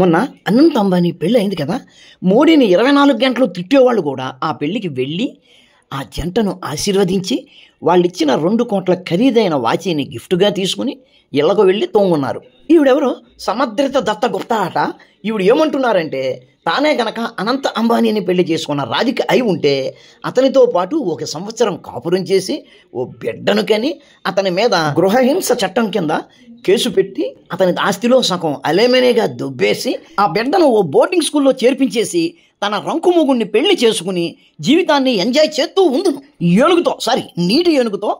మొన్న అనంత అంబానీ పెళ్ళి అయింది కదా మోడీని ఇరవై నాలుగు గంటలు తిట్టేవాళ్ళు కూడా ఆ పెళ్ళికి వెళ్ళి ఆ జంటను ఆశీర్వదించి వాళ్ళిచ్చిన రెండు కోట్ల ఖరీదైన వాచీని గిఫ్ట్గా తీసుకుని ఇళ్లకు వెళ్ళి తోంగున్నారు ఈవిడెవరో సమద్రిత దత్త గుప్తా అట ఈవిడు ఏమంటున్నారంటే తానే గనక అనంత అంబానీని పెళ్లి చేసుకున్న రాధిక అయి ఉంటే అతనితో పాటు ఒక సంవత్సరం కాపురం చేసి ఓ బిడ్డను కని అతని మీద గృహహింస చట్టం కింద కేసు పెట్టి అతని ఆస్తిలో సగం అలేమనేగా దుబ్బేసి ఆ బిడ్డను ఓ బోర్డింగ్ స్కూల్లో చేర్పించేసి తన రంకుమూగుణ్ణి పెళ్లి చేసుకుని జీవితాన్ని ఎంజాయ్ చేస్తూ ఉంది ఏనుగుతో సారీ నీటి ఏనుగుతో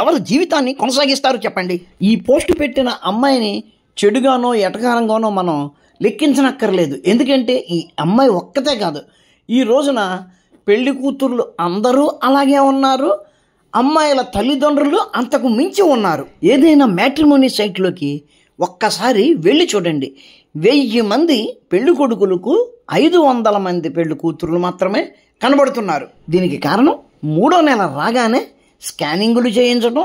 ఎవరు జీవితాన్ని కొనసాగిస్తారు చెప్పండి ఈ పోస్ట్ పెట్టిన అమ్మాయిని చెడుగానో ఎటకారంగానో మనం లెక్కించనక్కర్లేదు ఎందుకంటే ఈ అమ్మాయి ఒక్కతే కాదు ఈ రోజున పెళ్లి కూతుర్లు అందరూ అలాగే ఉన్నారు అమ్మాయిల తల్లిదండ్రులు అంతకు మించి ఉన్నారు ఏదైనా మ్యాట్రిమోనీ సైట్లోకి ఒక్కసారి వెళ్ళి చూడండి వెయ్యి మంది పెళ్లి కొడుకులకు ఐదు వందల మంది పెళ్లి కూతురులు మాత్రమే కనబడుతున్నారు దీనికి కారణం మూడో నెల రాగానే స్కానింగులు చేయించడం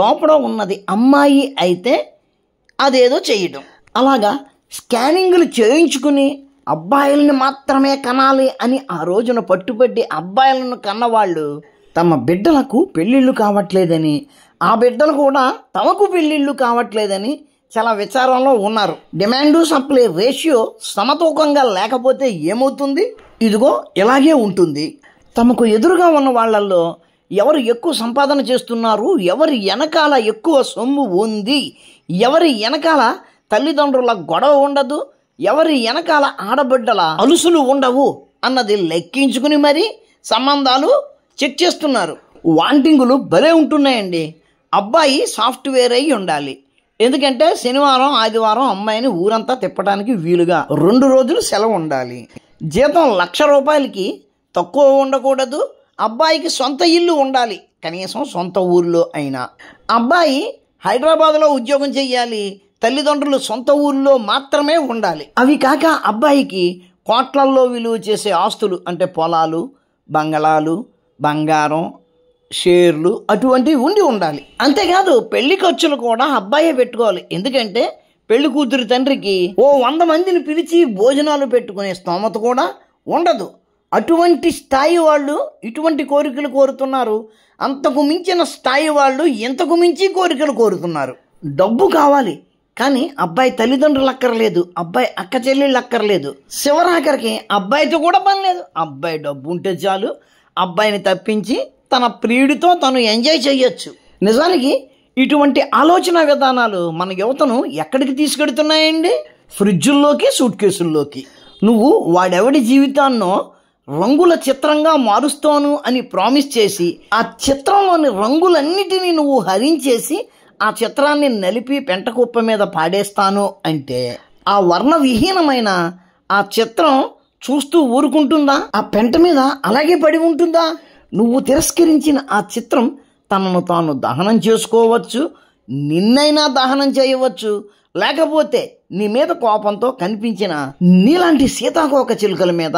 లోపల ఉన్నది అమ్మాయి అయితే అదేదో చేయడం అలాగా స్కానింగులు చేయించుకుని అబ్బాయిలను మాత్రమే కనాలి అని ఆ రోజున పట్టుబట్టి అబ్బాయిలను కన్నవాళ్ళు తమ బిడ్డలకు పెళ్ళిళ్ళు కావట్లేదని ఆ బిడ్డలు కూడా తమకు పెళ్ళిళ్ళు కావట్లేదని చాలా విచారంలో ఉన్నారు డిమాండ్ సప్లై రేషియో సమతూకంగా లేకపోతే ఏమవుతుంది ఇదిగో ఇలాగే ఉంటుంది తమకు ఎదురుగా ఉన్న వాళ్ళల్లో ఎవరు ఎక్కువ సంపాదన చేస్తున్నారు ఎవరి వెనకాల ఎక్కువ సొమ్ము ఉంది ఎవరి వెనకాల తల్లిదండ్రుల గొడవ ఉండదు ఎవరి వెనకాల ఆడబిడ్డల అలుసులు ఉండవు అన్నది లెక్కించుకుని మరి సంబంధాలు చెక్ చేస్తున్నారు వాంటింగులు భలే ఉంటున్నాయండి అబ్బాయి సాఫ్ట్వేర్ అయి ఉండాలి ఎందుకంటే శనివారం ఆదివారం అమ్మాయిని ఊరంతా తిప్పడానికి వీలుగా రెండు రోజులు సెలవు ఉండాలి జీతం లక్ష రూపాయలకి తక్కువ ఉండకూడదు అబ్బాయికి సొంత ఇల్లు ఉండాలి కనీసం సొంత ఊరిలో అయినా అబ్బాయి హైదరాబాద్లో ఉద్యోగం చేయాలి తల్లిదండ్రులు సొంత ఊరిలో మాత్రమే ఉండాలి అవి కాక అబ్బాయికి కోట్లల్లో విలువ చేసే ఆస్తులు అంటే పొలాలు బంగళాలు బంగారం షేర్లు అటువంటివి ఉండి ఉండాలి అంతేకాదు పెళ్లి ఖర్చులు కూడా అబ్బాయే పెట్టుకోవాలి ఎందుకంటే పెళ్లి కూతురు తండ్రికి ఓ వంద మందిని పిలిచి భోజనాలు పెట్టుకునే స్తోమత కూడా ఉండదు అటువంటి స్థాయి వాళ్ళు ఇటువంటి కోరికలు కోరుతున్నారు అంతకు మించిన స్థాయి వాళ్ళు ఇంతకు మించి కోరికలు కోరుతున్నారు డబ్బు కావాలి కానీ అబ్బాయి తల్లిదండ్రులు అక్కర్లేదు అబ్బాయి అక్క చెల్లెళ్ళు అక్కర్లేదు చివరాఖరికి అబ్బాయితో కూడా పని లేదు అబ్బాయి డబ్బు ఉంటే చాలు అబ్బాయిని తప్పించి తన ప్రియుడితో తను ఎంజాయ్ చేయొచ్చు నిజానికి ఇటువంటి ఆలోచన విధానాలు మన యువతను ఎక్కడికి తీసుకెడుతున్నాయండి ఫ్రిడ్జుల్లోకి సూట్ కేసుల్లోకి నువ్వు వాడెవడి జీవితాన్నో రంగుల చిత్రంగా మారుస్తాను అని ప్రామిస్ చేసి ఆ చిత్రంలోని రంగులన్నిటినీ నువ్వు హరించేసి ఆ చిత్రాన్ని నలిపి పెంటకుప్ప మీద పాడేస్తాను అంటే ఆ వర్ణ విహీనమైన ఆ చిత్రం చూస్తూ ఊరుకుంటుందా ఆ పెంట మీద అలాగే పడి ఉంటుందా నువ్వు తిరస్కరించిన ఆ చిత్రం తనను తాను దహనం చేసుకోవచ్చు నిన్నైనా దహనం చేయవచ్చు లేకపోతే నీ మీద కోపంతో కనిపించిన నీలాంటి సీతాకోక చిలుకల మీద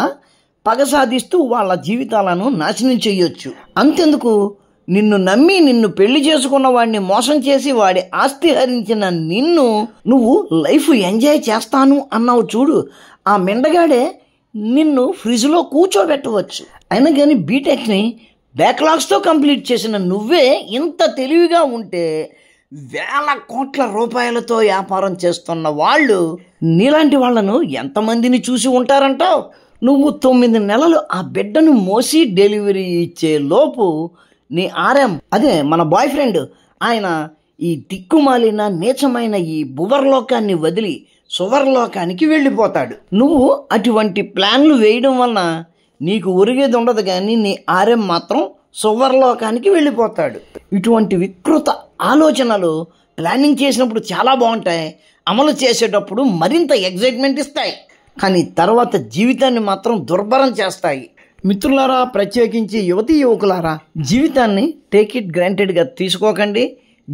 పగ సాధిస్తూ వాళ్ళ జీవితాలను నాశనం చేయొచ్చు అంతెందుకు నిన్ను నమ్మి నిన్ను పెళ్లి చేసుకున్న వాడిని మోసం చేసి వాడి ఆస్తి హరించిన నిన్ను నువ్వు లైఫ్ ఎంజాయ్ చేస్తాను అన్నావు చూడు ఆ మిండగాడే నిన్ను ఫ్రిడ్జ్లో కూర్చోబెట్టవచ్చు అయినా కానీ బీటెక్ని బ్యాక్లాగ్స్తో కంప్లీట్ చేసిన నువ్వే ఇంత తెలివిగా ఉంటే వేల కోట్ల రూపాయలతో వ్యాపారం చేస్తున్న వాళ్ళు నీలాంటి వాళ్లను ఎంతమందిని చూసి ఉంటారంటావు నువ్వు తొమ్మిది నెలలు ఆ బిడ్డను మోసి డెలివరీ ఇచ్చే లోపు నీ ఆర్ఎం అదే మన బాయ్ ఫ్రెండ్ ఆయన ఈ దిక్కుమాలిన నీచమైన ఈ బువర్లోకాన్ని వదిలి సువర్లోకానికి వెళ్ళిపోతాడు నువ్వు అటువంటి ప్లాన్లు వేయడం వలన నీకు ఒరిగేది ఉండదు కానీ నీ ఆర్యం మాత్రం సువర్లోకానికి వెళ్ళిపోతాడు ఇటువంటి వికృత ఆలోచనలు ప్లానింగ్ చేసినప్పుడు చాలా బాగుంటాయి అమలు చేసేటప్పుడు మరింత ఎగ్జైట్మెంట్ ఇస్తాయి కానీ తర్వాత జీవితాన్ని మాత్రం దుర్భరం చేస్తాయి మిత్రులారా ప్రత్యేకించి యువతీ యువకులారా జీవితాన్ని టేక్ ఇట్ గ్రాంటెడ్గా తీసుకోకండి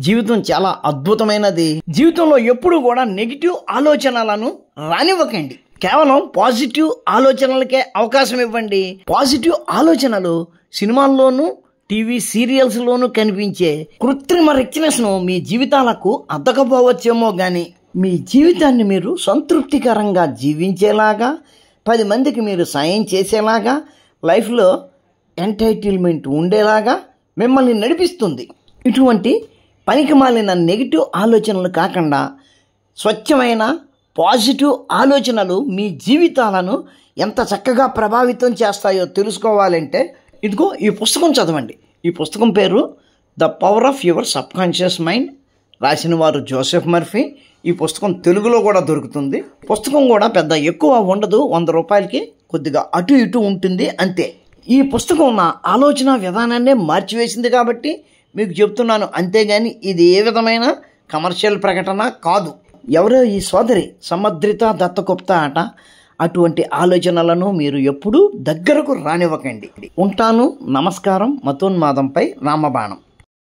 జీవితం చాలా అద్భుతమైనది జీవితంలో ఎప్పుడు కూడా నెగిటివ్ ఆలోచనలను రానివ్వకండి కేవలం పాజిటివ్ ఆలోచనలకే అవకాశం ఇవ్వండి పాజిటివ్ ఆలోచనలు సినిమాల్లోనూ టీవీ సీరియల్స్లోనూ కనిపించే కృత్రిమ రిచ్నెస్ను మీ జీవితాలకు అద్దకపోవచ్చేమో కానీ మీ జీవితాన్ని మీరు సంతృప్తికరంగా జీవించేలాగా పది మందికి మీరు సాయం చేసేలాగా లైఫ్లో ఎంటైటిల్మెంట్ ఉండేలాగా మిమ్మల్ని నడిపిస్తుంది ఇటువంటి పనికి మాలిన నెగిటివ్ ఆలోచనలు కాకుండా స్వచ్ఛమైన పాజిటివ్ ఆలోచనలు మీ జీవితాలను ఎంత చక్కగా ప్రభావితం చేస్తాయో తెలుసుకోవాలంటే ఇదిగో ఈ పుస్తకం చదవండి ఈ పుస్తకం పేరు the power of your subconscious mind రాసిన వారు జోసెఫ్ మర్ఫీ ఈ పుస్తకం తెలుగులో కూడా దొరుకుతుంది పుస్తకం కూడా పెద్ద ఎక్కువ ఉండదు వంద రూపాయలకి కొద్దిగా అటు ఇటు ఉంటుంది అంతే ఈ పుస్తకం నా ఆలోచన విధానాన్నే మార్చివేసింది కాబట్టి మీకు చెప్తున్నాను అంతేగాని ఇది ఏ విధమైన కమర్షియల్ ప్రకటన కాదు ఎవరో ఈ సోదరి సమద్రిత దత్తగుప్త ఆట అటువంటి ఆలోచనలను మీరు ఎప్పుడూ దగ్గరకు రానివ్వకండి ఉంటాను నమస్కారం మతోన్మాదంపై రామబాణం